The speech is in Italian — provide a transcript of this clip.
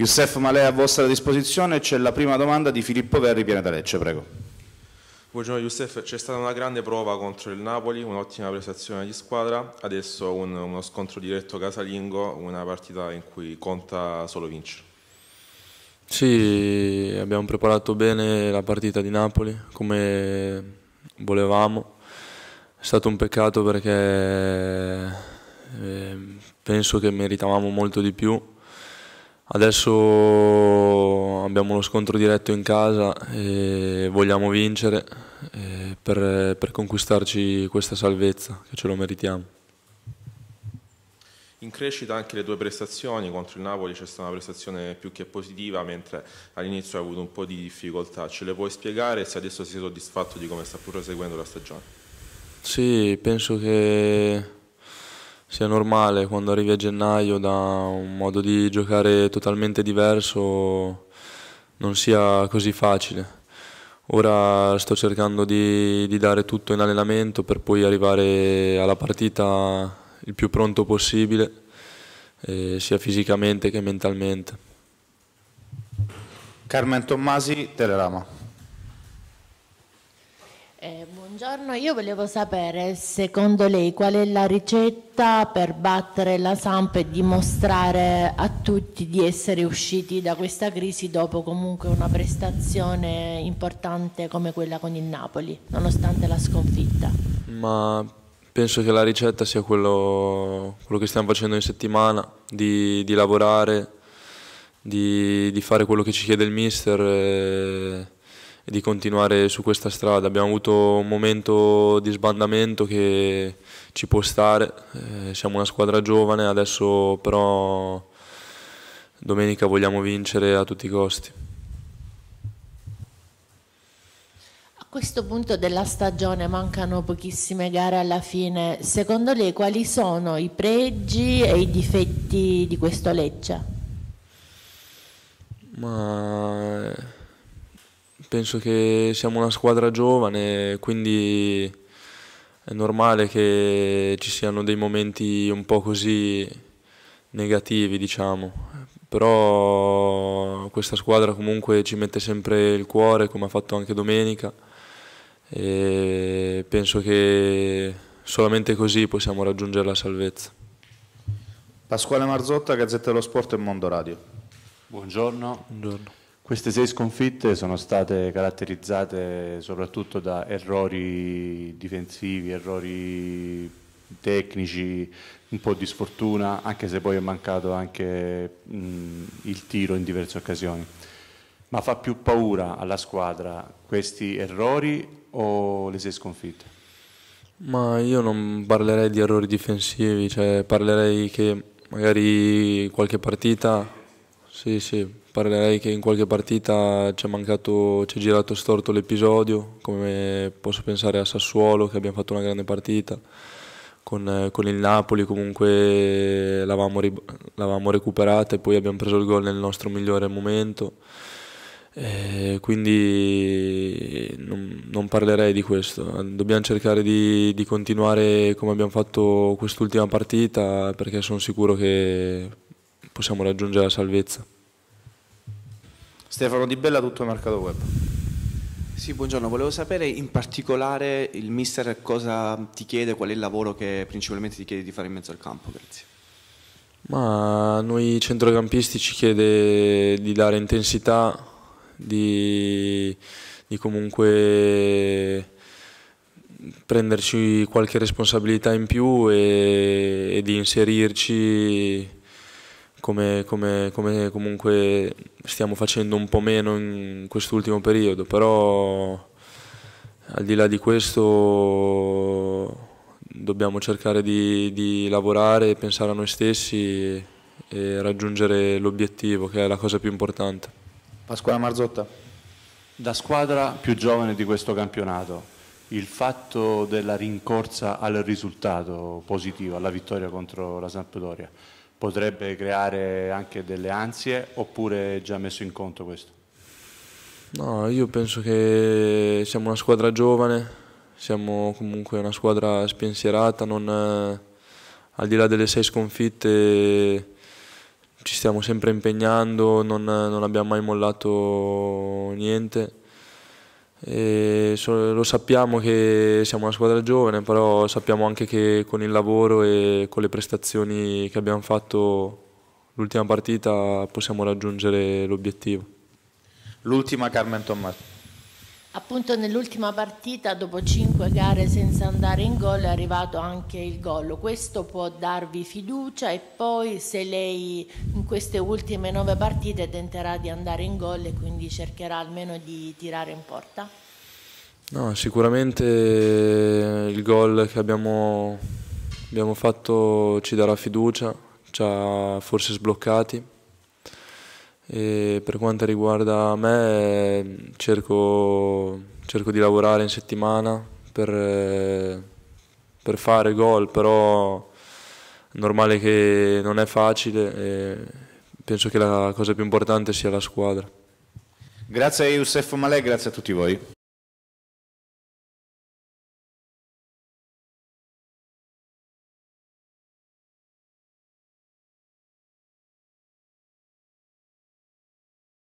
Il SEF Malè a vostra disposizione, c'è la prima domanda di Filippo Verri, Pianeta Lecce, prego. Buongiorno Youssef, c'è stata una grande prova contro il Napoli, un'ottima prestazione di squadra, adesso un, uno scontro diretto casalingo, una partita in cui conta solo vincere. Sì, abbiamo preparato bene la partita di Napoli come volevamo. È stato un peccato perché eh, penso che meritavamo molto di più. Adesso abbiamo uno scontro diretto in casa e vogliamo vincere per, per, conquistarci questa salvezza, che ce lo meritiamo. In crescita anche le tue prestazioni, contro il Napoli c'è stata una prestazione più che positiva, mentre all'inizio hai avuto un po' di difficoltà. Ce le puoi spiegare se adesso sei soddisfatto di come sta proseguendo la stagione? Sì, penso che sia normale quando arrivi a gennaio da un modo di giocare totalmente diverso non sia così facile. Ora sto cercando di, di, dare tutto in allenamento per poi arrivare alla partita il più pronto possibile, eh, sia fisicamente che mentalmente. Carmen Tommasi, Telerama. Eh, buongiorno, io volevo sapere secondo lei qual è la ricetta per battere la Samp e dimostrare a tutti di essere usciti da questa crisi dopo comunque una prestazione importante come quella con il Napoli, nonostante la sconfitta. Ma penso che la ricetta sia quello, quello che stiamo facendo in settimana, di, di lavorare, di, di, fare quello che ci chiede il mister. E di continuare su questa strada. Abbiamo avuto un momento di sbandamento che ci può stare, eh, siamo una squadra giovane, adesso però domenica vogliamo vincere a tutti i costi. A questo punto della stagione mancano pochissime gare alla fine, secondo lei quali sono i pregi e i difetti di questo Lecce? Ma eh, penso che siamo una squadra giovane, quindi è normale che ci siano dei momenti un po' così negativi, diciamo. Però questa squadra comunque ci mette sempre il cuore, come ha fatto anche domenica, e penso che solamente così possiamo raggiungere la salvezza. Pasquale Marzotta, Gazzetta dello Sport e Mondo Radio. Buongiorno. Buongiorno. Queste sei sconfitte sono state caratterizzate soprattutto da errori difensivi, errori tecnici, un po' di sfortuna, anche se poi è mancato anche mh, il tiro in diverse occasioni. Ma fa più paura alla squadra questi errori o le sei sconfitte? Ma io non parlerei di errori difensivi, cioè parlerei che magari qualche partita sì, sì, parlerei che in qualche partita ci è mancato, ci è girato storto l'episodio, come posso pensare a Sassuolo che abbiamo fatto una grande partita, con, con il Napoli comunque l'avevamo recuperata e poi abbiamo preso il gol nel nostro migliore momento. Eh, quindi non, non, parlerei di questo, dobbiamo cercare di, di continuare come abbiamo fatto quest'ultima partita perché sono sicuro che possiamo raggiungere la salvezza. Stefano Di Bella, tutto mercato web. Sì, buongiorno, volevo sapere in particolare il mister cosa ti chiede, qual è il lavoro che principalmente ti chiede di fare in mezzo al campo, grazie. Ma noi centrocampisti ci chiede di dare intensità, di, di comunque prenderci qualche responsabilità in più e, e di inserirci come, come, come comunque stiamo facendo un po' meno in quest'ultimo periodo, però al di là di questo dobbiamo cercare di, di lavorare, pensare a noi stessi e raggiungere l'obiettivo che è la cosa più importante. Pasquale Marzotta. Da squadra più giovane di questo campionato, il fatto della rincorsa al risultato positivo, alla vittoria contro la Sampdoria, potrebbe creare anche delle ansie oppure già messo in conto questo? No, io penso che siamo una squadra giovane, siamo comunque una squadra spensierata, non, al di là delle sei sconfitte ci stiamo sempre impegnando, non, non abbiamo mai mollato niente e lo sappiamo che siamo una squadra giovane, però sappiamo anche che con il lavoro e con le prestazioni che abbiamo fatto l'ultima partita possiamo raggiungere l'obiettivo. L'ultima Carmen Tommaso. Appunto nell'ultima partita, dopo cinque gare senza andare in gol, è arrivato anche il gol. Questo può darvi fiducia e poi se lei in queste ultime nove partite tenterà di andare in gol e quindi cercherà almeno di tirare in porta? No, sicuramente eh, il gol che abbiamo, abbiamo fatto ci darà fiducia, ci ha forse sbloccati e per quanto riguarda me cerco, cerco di lavorare in settimana per, per fare gol, però è normale che non è facile penso che la cosa più importante sia la squadra. Grazie a Youssef Malè, grazie a tutti voi.